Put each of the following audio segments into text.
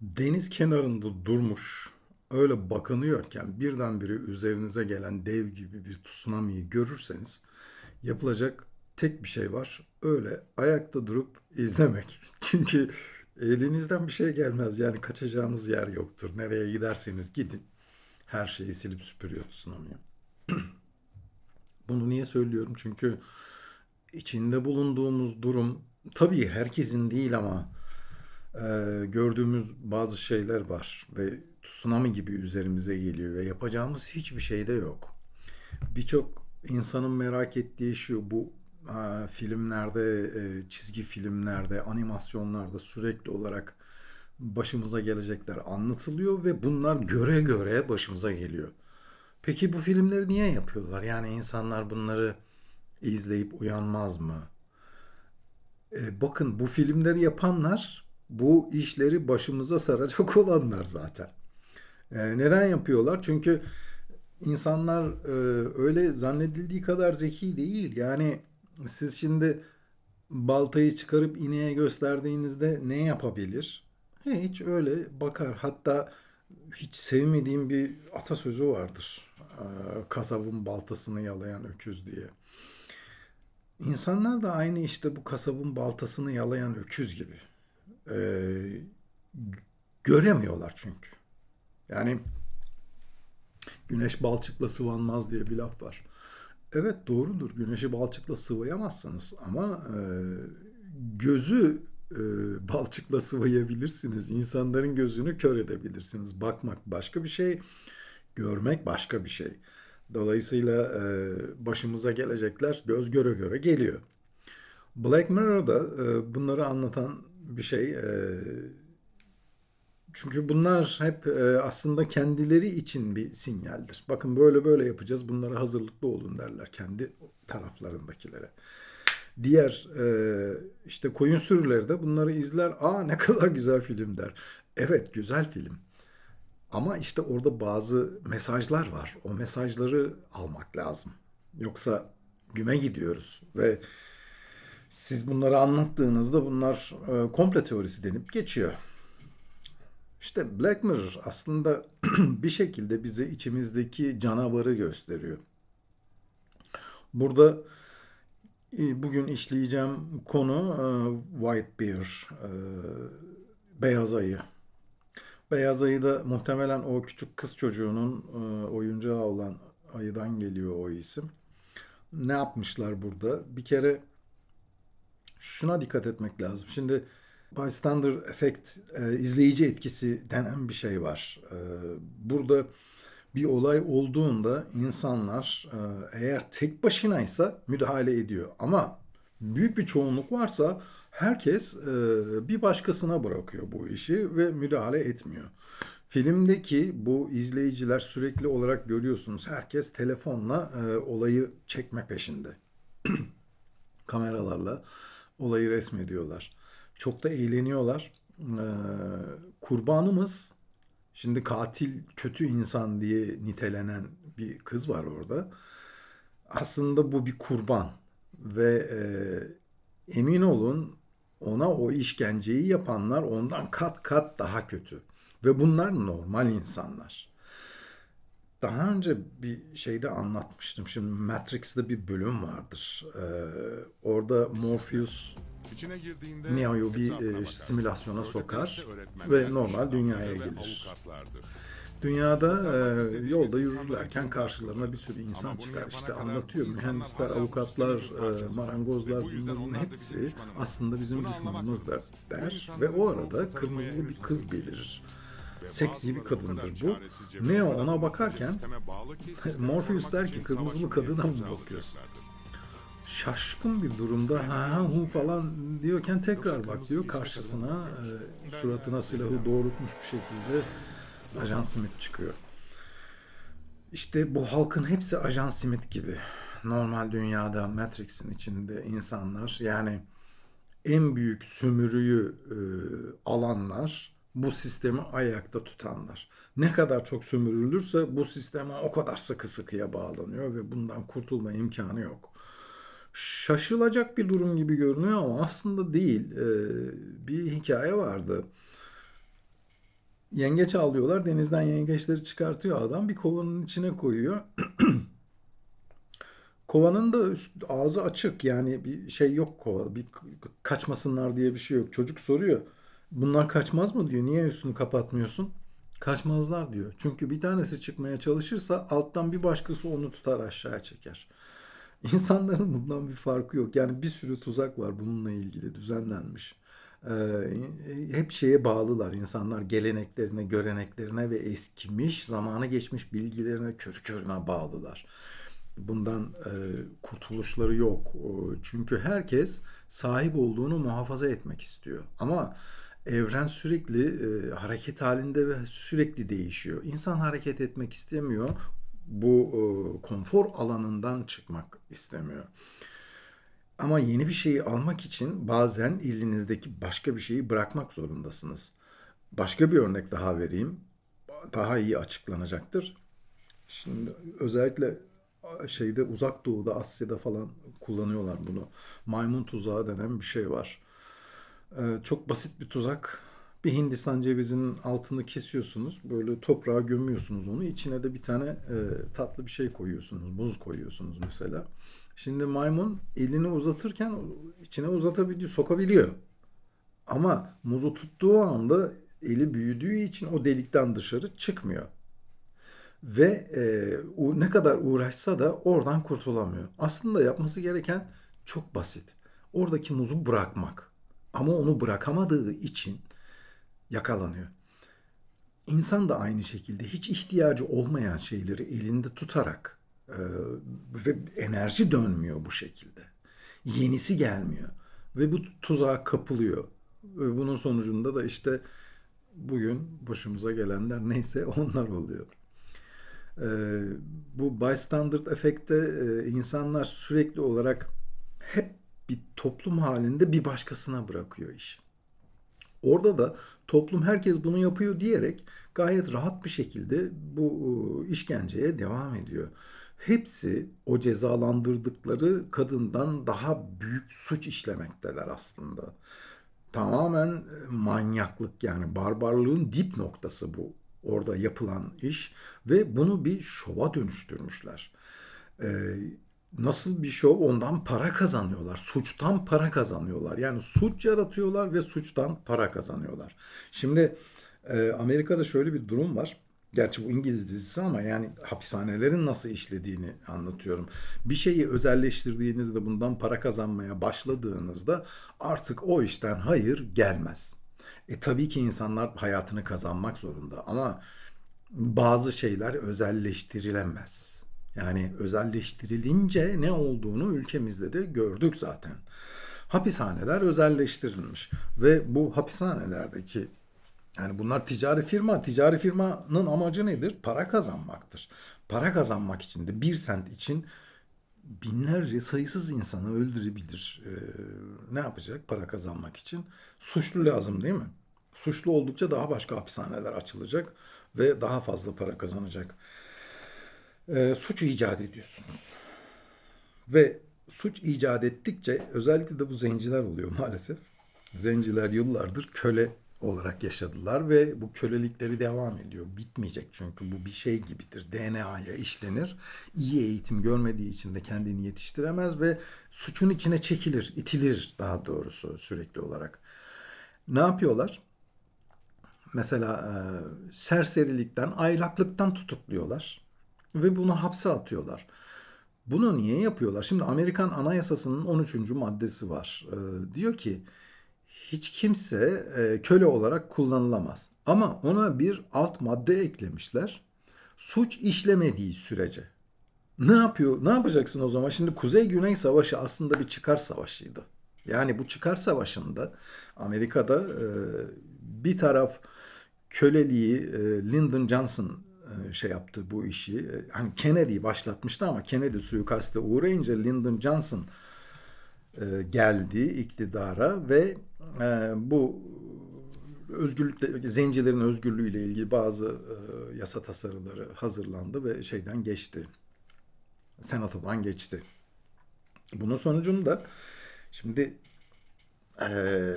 deniz kenarında durmuş öyle bakınıyorken birdenbire üzerinize gelen dev gibi bir tsunami'yi görürseniz yapılacak tek bir şey var. Öyle ayakta durup izlemek. Çünkü elinizden bir şey gelmez. Yani kaçacağınız yer yoktur. Nereye giderseniz gidin. Her şeyi silip süpürüyor tsunami. Bunu niye söylüyorum? Çünkü içinde bulunduğumuz durum tabii herkesin değil ama ee, gördüğümüz bazı şeyler var ve tsunami gibi üzerimize geliyor ve yapacağımız hiçbir şey de yok. Birçok insanın merak ettiği şu bu e, filmlerde, çizgi filmlerde, animasyonlarda sürekli olarak başımıza gelecekler anlatılıyor ve bunlar göre göre başımıza geliyor. Peki bu filmleri niye yapıyorlar? Yani insanlar bunları izleyip uyanmaz mı? E, bakın bu filmleri yapanlar bu işleri başımıza saracak olanlar zaten. E, neden yapıyorlar? Çünkü insanlar e, öyle zannedildiği kadar zeki değil. Yani siz şimdi baltayı çıkarıp ineğe gösterdiğinizde ne yapabilir? Hiç öyle bakar. Hatta hiç sevmediğim bir atasözü vardır. Ee, kasabın baltasını yalayan öküz diye. İnsanlar da aynı işte bu kasabın baltasını yalayan öküz gibi e, göremiyorlar çünkü. Yani güneş balçıkla sıvanmaz diye bir laf var. Evet doğrudur güneşi balçıkla sıvayamazsınız ama e, gözü e, balçıkla sıvayabilirsiniz. İnsanların gözünü kör edebilirsiniz. Bakmak başka bir şey, görmek başka bir şey. Dolayısıyla e, başımıza gelecekler göz göre göre geliyor. Black Mirror'da e, bunları anlatan bir şey. E, çünkü bunlar hep e, aslında kendileri için bir sinyaldir. Bakın böyle böyle yapacağız bunlara hazırlıklı olun derler kendi taraflarındakilere. Diğer e, işte koyun sürüleri de bunları izler. Aa ne kadar güzel film der. Evet güzel film. Ama işte orada bazı mesajlar var. O mesajları almak lazım. Yoksa güme gidiyoruz ve siz bunları anlattığınızda bunlar e, komple teorisi denip geçiyor. İşte Black Mirror aslında bir şekilde bize içimizdeki canavarı gösteriyor. Burada e, bugün işleyeceğim konu e, White Bear, e, Beyaz Ayı. Beyaz Ayı da muhtemelen o küçük kız çocuğunun oyuncağı olan ayıdan geliyor o isim. Ne yapmışlar burada? Bir kere şuna dikkat etmek lazım. Şimdi bystander effect, e, izleyici etkisi denen bir şey var. E, burada bir olay olduğunda insanlar e, eğer tek başınaysa müdahale ediyor. Ama büyük bir çoğunluk varsa herkes e, bir başkasına bırakıyor bu işi ve müdahale etmiyor. Filmdeki bu izleyiciler sürekli olarak görüyorsunuz herkes telefonla e, olayı çekme peşinde. Kameralarla olayı resmediyorlar. Çok da eğleniyorlar. Ee, kurbanımız şimdi katil kötü insan diye nitelenen bir kız var orada. Aslında bu bir kurban ve e, emin olun ona o işkenceyi yapanlar ondan kat kat daha kötü. Ve bunlar normal insanlar daha önce bir şeyde anlatmıştım. Şimdi Matrix'te bir bölüm vardır. Ee, orada Morpheus Neo'yu bir e, simülasyona sokar ve normal dünyaya gelir. Dünyada e, yolda yürürlerken karşılarına bir sürü insan çıkar. İşte anlatıyor mühendisler, avukatlar, e, marangozlar bunların hepsi aslında bizim düşmanımızdır. der ve o arada kırmızılı bir kız belirir. Seksi bir kadındır bu. Neo ona bakarken Morpheus der ki kırmızılı kadına mı bakıyorsun? şaşkın bir durumda ha hu falan diyorken tekrar bak diyor karşısına e, suratına silahı doğrultmuş bir şekilde Ajan Smith çıkıyor. İşte bu halkın hepsi Ajan Smith gibi. Normal dünyada Matrix'in içinde insanlar yani en büyük sömürüyü e, alanlar bu sistemi ayakta tutanlar. Ne kadar çok sömürülürse bu sisteme o kadar sıkı sıkıya bağlanıyor ve bundan kurtulma imkanı yok. Şaşılacak bir durum gibi görünüyor ama aslında değil. Ee, bir hikaye vardı. Yengeç alıyorlar, Denizden yengeçleri çıkartıyor adam. Bir kovanın içine koyuyor. Kovanın da üst, ağzı açık yani bir şey yok kova. Bir kaçmasınlar diye bir şey yok. Çocuk soruyor bunlar kaçmaz mı diyor. Niye üstünü kapatmıyorsun? Kaçmazlar diyor. Çünkü bir tanesi çıkmaya çalışırsa alttan bir başkası onu tutar aşağıya çeker. İnsanların bundan bir farkı yok. Yani bir sürü tuzak var bununla ilgili düzenlenmiş. Ee, hep şeye bağlılar insanlar geleneklerine, göreneklerine ve eskimiş, zamanı geçmiş bilgilerine körü körüne bağlılar. Bundan e, kurtuluşları yok. Çünkü herkes sahip olduğunu muhafaza etmek istiyor. Ama evren sürekli e, hareket halinde ve sürekli değişiyor. İnsan hareket etmek istemiyor. Bu e, konfor alanından çıkmak istemiyor. Ama yeni bir şeyi almak için bazen ilinizdeki başka bir şeyi bırakmak zorundasınız. Başka bir örnek daha vereyim. Daha iyi açıklanacaktır. Şimdi özellikle şeyde uzak doğuda Asya'da falan kullanıyorlar bunu. Maymun tuzağı denen bir şey var. Ee, çok basit bir tuzak. Bir Hindistan cevizinin altını kesiyorsunuz. Böyle toprağa gömüyorsunuz onu. İçine de bir tane e, tatlı bir şey koyuyorsunuz. Buz koyuyorsunuz mesela. Şimdi maymun elini uzatırken içine uzatabiliyor, sokabiliyor. Ama muzu tuttuğu anda eli büyüdüğü için o delikten dışarı çıkmıyor. Ve e, ne kadar uğraşsa da oradan kurtulamıyor. Aslında yapması gereken çok basit. Oradaki muzu bırakmak ama onu bırakamadığı için yakalanıyor. İnsan da aynı şekilde hiç ihtiyacı olmayan şeyleri elinde tutarak e, ve enerji dönmüyor bu şekilde. Yenisi gelmiyor ve bu tuzağa kapılıyor. Ve bunun sonucunda da işte bugün başımıza gelenler neyse onlar oluyor. E, bu bystander efekte e, insanlar sürekli olarak hep bir toplum halinde bir başkasına bırakıyor iş. Orada da toplum herkes bunu yapıyor diyerek gayet rahat bir şekilde bu e, işkenceye devam ediyor. Hepsi o cezalandırdıkları kadından daha büyük suç işlemekteler aslında. Tamamen e, manyaklık yani barbarlığın dip noktası bu orada yapılan iş ve bunu bir şova dönüştürmüşler. Ee, nasıl bir şov ondan para kazanıyorlar. Suçtan para kazanıyorlar. Yani suç yaratıyorlar ve suçtan para kazanıyorlar. Şimdi e, Amerika'da şöyle bir durum var. Gerçi bu İngiliz dizisi ama yani hapishanelerin nasıl işlediğini anlatıyorum. Bir şeyi özelleştirdiğinizde bundan para kazanmaya başladığınızda artık o işten hayır gelmez. E tabii ki insanlar hayatını kazanmak zorunda ama bazı şeyler özelleştirilemez yani özelleştirilince ne olduğunu ülkemizde de gördük zaten. Hapishaneler özelleştirilmiş ve bu hapishanelerdeki yani bunlar ticari firma. Ticari firmanın amacı nedir? Para kazanmaktır. Para kazanmak için de bir sent için binlerce sayısız insanı öldürebilir. Ee, ne yapacak para kazanmak için? Suçlu lazım değil mi? Suçlu oldukça daha başka hapishaneler açılacak ve daha fazla para kazanacak e, suç icat ediyorsunuz. Ve suç icat ettikçe özellikle de bu zenciler oluyor maalesef. Zenciler yıllardır köle olarak yaşadılar ve bu kölelikleri devam ediyor. Bitmeyecek çünkü bu bir şey gibidir. DNA'ya işlenir. İyi eğitim görmediği için de kendini yetiştiremez ve suçun içine çekilir, itilir daha doğrusu sürekli olarak. Ne yapıyorlar? Mesela e, serserilikten, aylaklıktan tutukluyorlar ve bunu hapse atıyorlar. Bunu niye yapıyorlar? Şimdi Amerikan Anayasası'nın 13. maddesi var. Ee, diyor ki hiç kimse e, köle olarak kullanılamaz. Ama ona bir alt madde eklemişler. Suç işlemediği sürece. Ne yapıyor? Ne yapacaksın o zaman? Şimdi Kuzey-Güney Savaşı aslında bir çıkar savaşıydı. Yani bu çıkar savaşında Amerika'da e, bir taraf köleliği e, Lyndon Johnson e, şey yaptı bu işi. E, hani Kennedy başlatmıştı ama Kennedy suikaste uğrayınca Lyndon Johnson e, geldi iktidara ve bu özgürlük zencilerin özgürlüğü ile ilgili bazı yasa tasarıları hazırlandı ve şeyden geçti. Senatodan geçti. Bunun sonucunda şimdi eee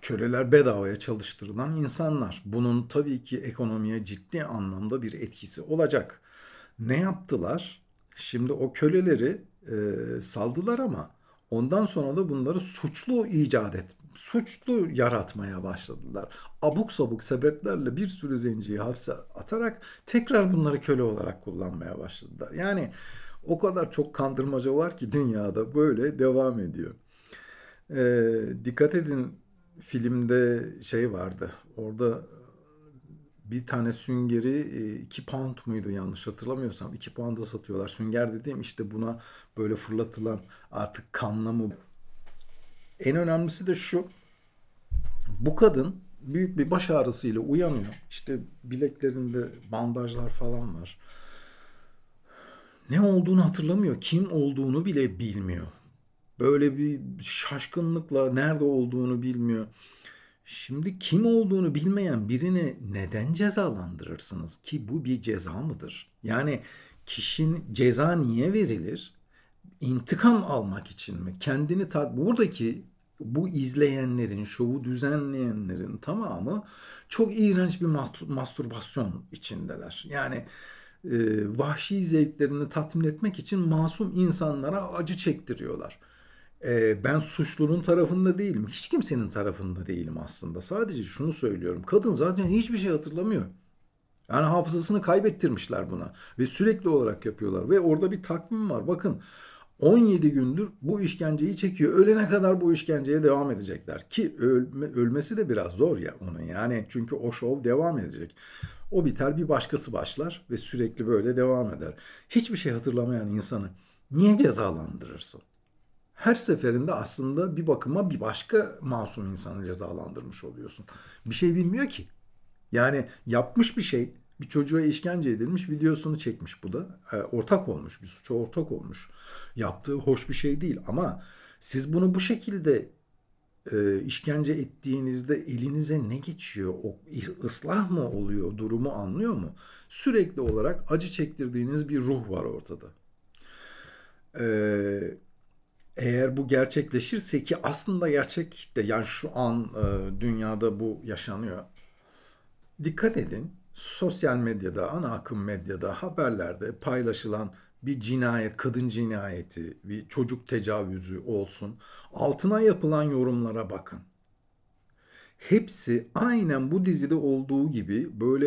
köleler bedavaya çalıştırılan insanlar. Bunun tabii ki ekonomiye ciddi anlamda bir etkisi olacak. Ne yaptılar? Şimdi o köleleri e, saldılar ama ondan sonra da bunları suçlu icat et, suçlu yaratmaya başladılar. Abuk sabuk sebeplerle bir sürü zenciyi hapse atarak tekrar bunları köle olarak kullanmaya başladılar. Yani o kadar çok kandırmaca var ki dünyada böyle devam ediyor. E, dikkat edin filmde şey vardı. Orada bir tane süngeri 2 e, pound muydu yanlış hatırlamıyorsam 2 pound'a satıyorlar. Sünger dediğim işte buna böyle fırlatılan artık kanla mı? En önemlisi de şu. Bu kadın büyük bir baş ağrısıyla uyanıyor. İşte bileklerinde bandajlar falan var. Ne olduğunu hatırlamıyor. Kim olduğunu bile bilmiyor. Böyle bir şaşkınlıkla nerede olduğunu bilmiyor. Şimdi kim olduğunu bilmeyen birini neden cezalandırırsınız ki bu bir ceza mıdır? Yani kişinin ceza niye verilir? İntikam almak için mi? Kendini tat buradaki bu izleyenlerin, şovu düzenleyenlerin tamamı çok iğrenç bir mastürbasyon içindeler. Yani e, vahşi zevklerini tatmin etmek için masum insanlara acı çektiriyorlar ben suçlunun tarafında değilim. Hiç kimsenin tarafında değilim aslında. Sadece şunu söylüyorum. Kadın zaten hiçbir şey hatırlamıyor. Yani hafızasını kaybettirmişler buna ve sürekli olarak yapıyorlar ve orada bir takvim var. Bakın 17 gündür bu işkenceyi çekiyor. Ölene kadar bu işkenceye devam edecekler ki ölme, ölmesi de biraz zor ya onun. Yani çünkü o şov devam edecek. O biter bir başkası başlar ve sürekli böyle devam eder. Hiçbir şey hatırlamayan insanı niye cezalandırırsın? her seferinde aslında bir bakıma bir başka masum insanı cezalandırmış oluyorsun. Bir şey bilmiyor ki. Yani yapmış bir şey, bir çocuğa işkence edilmiş, videosunu çekmiş bu da. E, ortak olmuş, bir suça ortak olmuş. Yaptığı hoş bir şey değil ama siz bunu bu şekilde e, işkence ettiğinizde elinize ne geçiyor? O ıslah mı oluyor? Durumu anlıyor mu? Sürekli olarak acı çektirdiğiniz bir ruh var ortada. Eee eğer bu gerçekleşirse ki aslında gerçek de yani şu an e, dünyada bu yaşanıyor. Dikkat edin sosyal medyada, ana akım medyada, haberlerde paylaşılan bir cinayet, kadın cinayeti, bir çocuk tecavüzü olsun. Altına yapılan yorumlara bakın. Hepsi aynen bu dizide olduğu gibi böyle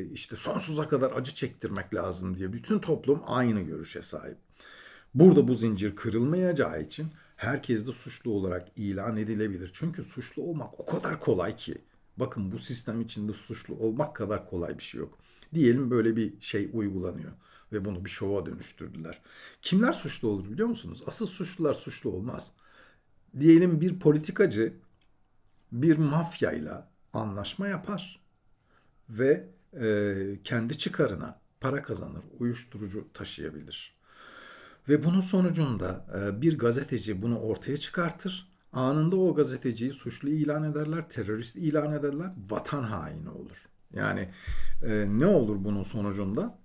e, işte sonsuza kadar acı çektirmek lazım diye bütün toplum aynı görüşe sahip. Burada bu zincir kırılmayacağı için herkes de suçlu olarak ilan edilebilir. Çünkü suçlu olmak o kadar kolay ki. Bakın bu sistem içinde suçlu olmak kadar kolay bir şey yok. Diyelim böyle bir şey uygulanıyor ve bunu bir şova dönüştürdüler. Kimler suçlu olur biliyor musunuz? Asıl suçlular suçlu olmaz. Diyelim bir politikacı bir mafyayla anlaşma yapar ve e, kendi çıkarına para kazanır, uyuşturucu taşıyabilir. Ve bunun sonucunda e, bir gazeteci bunu ortaya çıkartır. Anında o gazeteciyi suçlu ilan ederler, terörist ilan ederler, vatan haini olur. Yani e, ne olur bunun sonucunda?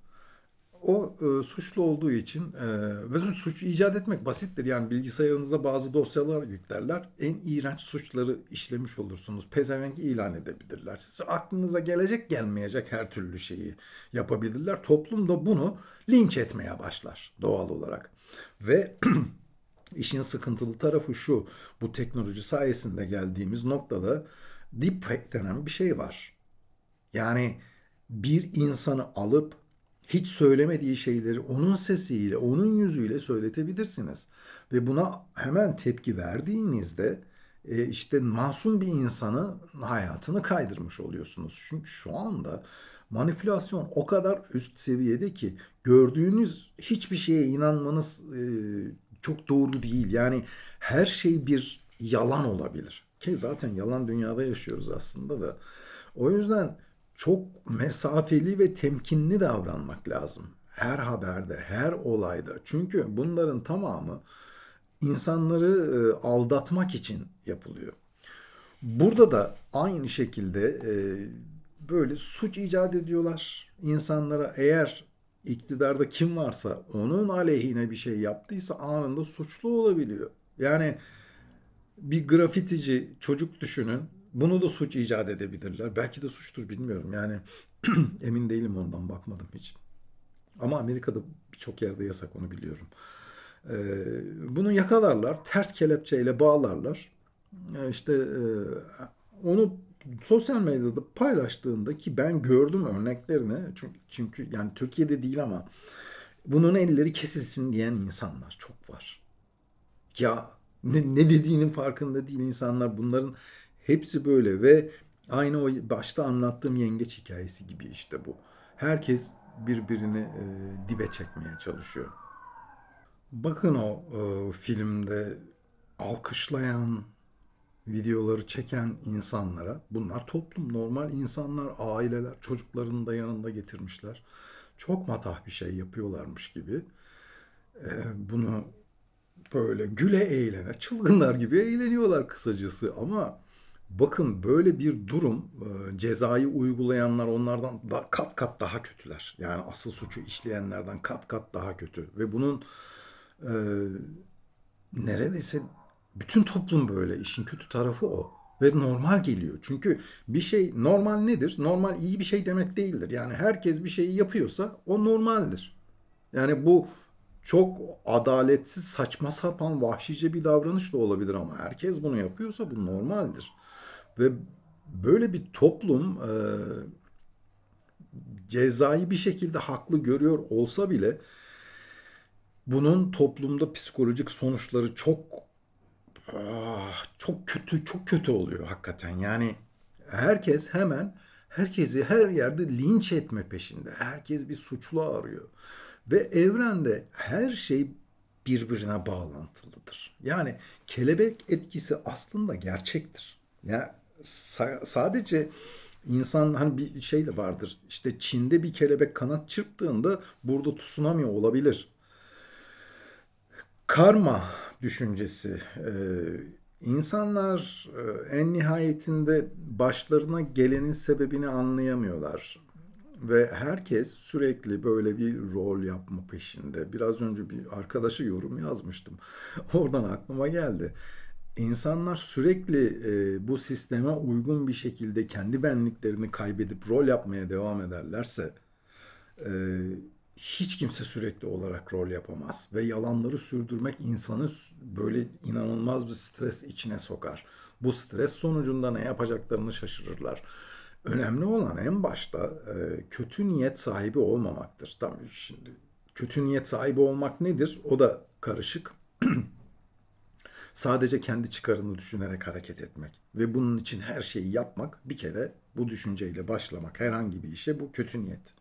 o e, suçlu olduğu için e, ve suç icat etmek basittir. Yani bilgisayarınıza bazı dosyalar yüklerler. En iğrenç suçları işlemiş olursunuz. Pezevenk ilan edebilirler. Size aklınıza gelecek gelmeyecek her türlü şeyi yapabilirler. Toplum da bunu linç etmeye başlar doğal olarak. Ve işin sıkıntılı tarafı şu. Bu teknoloji sayesinde geldiğimiz noktada deepfake denen bir şey var. Yani bir insanı alıp hiç söylemediği şeyleri onun sesiyle, onun yüzüyle söyletebilirsiniz. Ve buna hemen tepki verdiğinizde e, işte masum bir insanı hayatını kaydırmış oluyorsunuz. Çünkü şu anda manipülasyon o kadar üst seviyede ki gördüğünüz hiçbir şeye inanmanız e, çok doğru değil. Yani her şey bir yalan olabilir. Ki zaten yalan dünyada yaşıyoruz aslında da. O yüzden çok mesafeli ve temkinli davranmak lazım. Her haberde, her olayda. Çünkü bunların tamamı insanları e, aldatmak için yapılıyor. Burada da aynı şekilde e, böyle suç icat ediyorlar. insanlara. eğer iktidarda kim varsa onun aleyhine bir şey yaptıysa anında suçlu olabiliyor. Yani bir grafitici çocuk düşünün bunu da suç icat edebilirler. Belki de suçtur bilmiyorum. Yani emin değilim ondan bakmadım hiç. Ama Amerika'da birçok yerde yasak onu biliyorum. Ee, bunu yakalarlar, ters kelepçeyle bağlarlar. Ee, işte e, onu sosyal medyada paylaştığında ki ben gördüm örneklerini. Çünkü, çünkü yani Türkiye'de değil ama bunun elleri kesilsin diyen insanlar çok var. Ya ne, ne dediğinin farkında değil insanlar. Bunların Hepsi böyle ve aynı o başta anlattığım yengeç hikayesi gibi işte bu. Herkes birbirini e, dibe çekmeye çalışıyor. Bakın o e, filmde alkışlayan, videoları çeken insanlara, bunlar toplum, normal insanlar, aileler, çocuklarını da yanında getirmişler. Çok matah bir şey yapıyorlarmış gibi. E, bunu böyle güle eğlene, çılgınlar gibi eğleniyorlar kısacası ama Bakın böyle bir durum e, cezayı uygulayanlar onlardan da kat kat daha kötüler. Yani asıl suçu işleyenlerden kat kat daha kötü. Ve bunun e, neredeyse bütün toplum böyle. İşin kötü tarafı o. Ve normal geliyor. Çünkü bir şey normal nedir? Normal iyi bir şey demek değildir. Yani herkes bir şeyi yapıyorsa o normaldir. Yani bu çok adaletsiz, saçma sapan, vahşice bir davranış da olabilir ama herkes bunu yapıyorsa bu normaldir. Ve böyle bir toplum e, cezayı bir şekilde haklı görüyor olsa bile bunun toplumda psikolojik sonuçları çok ah, çok kötü çok kötü oluyor hakikaten. Yani herkes hemen herkesi her yerde linç etme peşinde. Herkes bir suçlu arıyor. Ve evrende her şey birbirine bağlantılıdır. Yani kelebek etkisi aslında gerçektir. Ya sadece insan hani bir şey de vardır. İşte Çin'de bir kelebek kanat çırptığında burada tsunami olabilir. Karma düşüncesi. Ee, insanlar e, en nihayetinde başlarına gelenin sebebini anlayamıyorlar ve herkes sürekli böyle bir rol yapma peşinde. Biraz önce bir arkadaşa yorum yazmıştım. Oradan aklıma geldi insanlar sürekli e, bu sisteme uygun bir şekilde kendi benliklerini kaybedip rol yapmaya devam ederlerse e, hiç kimse sürekli olarak rol yapamaz ve yalanları sürdürmek insanı böyle inanılmaz bir stres içine sokar. Bu stres sonucunda ne yapacaklarını şaşırırlar. Önemli olan en başta e, kötü niyet sahibi olmamaktır. Tam şimdi kötü niyet sahibi olmak nedir? O da karışık. Sadece kendi çıkarını düşünerek hareket etmek ve bunun için her şeyi yapmak bir kere bu düşünceyle başlamak herhangi bir işe bu kötü niyet.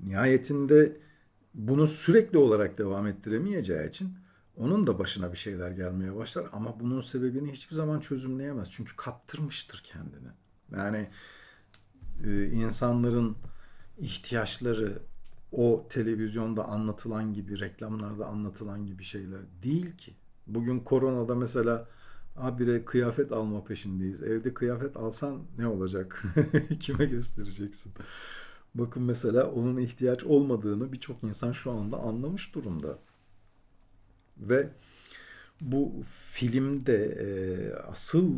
Nihayetinde bunu sürekli olarak devam ettiremeyeceği için onun da başına bir şeyler gelmeye başlar ama bunun sebebini hiçbir zaman çözümleyemez. Çünkü kaptırmıştır kendini. Yani e, insanların ihtiyaçları o televizyonda anlatılan gibi, reklamlarda anlatılan gibi şeyler değil ki. Bugün koronada mesela abire kıyafet alma peşindeyiz. Evde kıyafet alsan ne olacak? Kime göstereceksin? Bakın mesela onun ihtiyaç olmadığını birçok insan şu anda anlamış durumda. Ve bu filmde e, asıl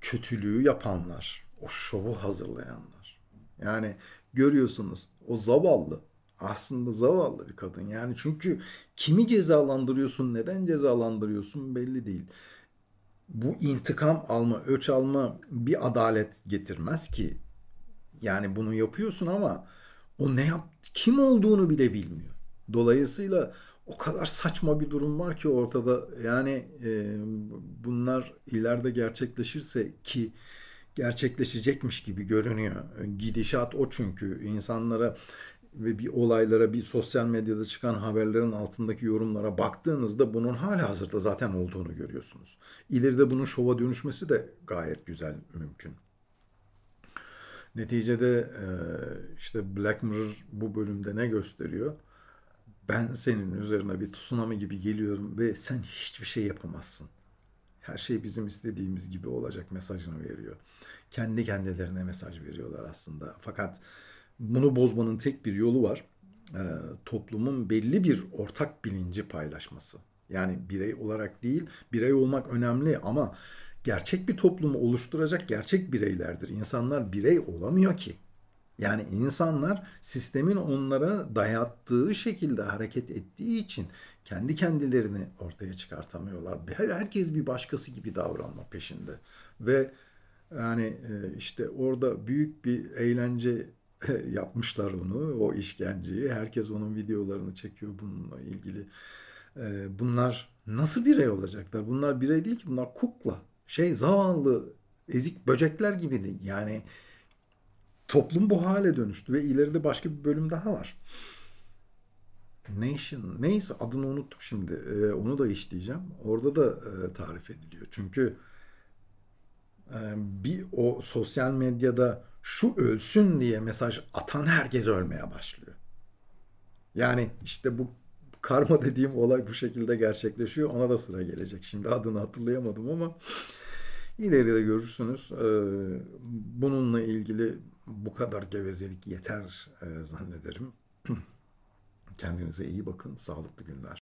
kötülüğü yapanlar, o şovu hazırlayanlar. Yani görüyorsunuz o zavallı aslında zavallı bir kadın. Yani çünkü kimi cezalandırıyorsun, neden cezalandırıyorsun belli değil. Bu intikam alma, öç alma bir adalet getirmez ki. Yani bunu yapıyorsun ama o ne yaptı, kim olduğunu bile bilmiyor. Dolayısıyla o kadar saçma bir durum var ki ortada. Yani e, bunlar ileride gerçekleşirse ki gerçekleşecekmiş gibi görünüyor. Gidişat o çünkü insanlara ve bir olaylara, bir sosyal medyada çıkan haberlerin altındaki yorumlara baktığınızda bunun hala hazırda zaten olduğunu görüyorsunuz. İleride bunun şova dönüşmesi de gayet güzel mümkün. Neticede e, işte Black Mirror bu bölümde ne gösteriyor? Ben senin üzerine bir tsunami gibi geliyorum ve sen hiçbir şey yapamazsın. Her şey bizim istediğimiz gibi olacak mesajını veriyor. Kendi kendilerine mesaj veriyorlar aslında. Fakat bunu bozmanın tek bir yolu var. E, toplumun belli bir ortak bilinci paylaşması. Yani birey olarak değil, birey olmak önemli ama gerçek bir toplumu oluşturacak gerçek bireylerdir. İnsanlar birey olamıyor ki. Yani insanlar sistemin onlara dayattığı şekilde hareket ettiği için kendi kendilerini ortaya çıkartamıyorlar. Her Herkes bir başkası gibi davranma peşinde. Ve yani e, işte orada büyük bir eğlence yapmışlar onu, o işkenceyi. Herkes onun videolarını çekiyor bununla ilgili. Bunlar nasıl birey olacaklar? Bunlar birey değil ki, bunlar kukla. Şey zavallı, ezik böcekler gibiydi. Yani toplum bu hale dönüştü ve ileride başka bir bölüm daha var. Nation, neyse adını unuttum şimdi. Onu da işleyeceğim. Orada da tarif ediliyor. Çünkü ee, bir o sosyal medyada şu ölsün diye mesaj atan herkes ölmeye başlıyor. Yani işte bu karma dediğim olay bu şekilde gerçekleşiyor. Ona da sıra gelecek. Şimdi adını hatırlayamadım ama ileride görürsünüz. Ee, bununla ilgili bu kadar gevezelik yeter e, zannederim. Kendinize iyi bakın. Sağlıklı günler.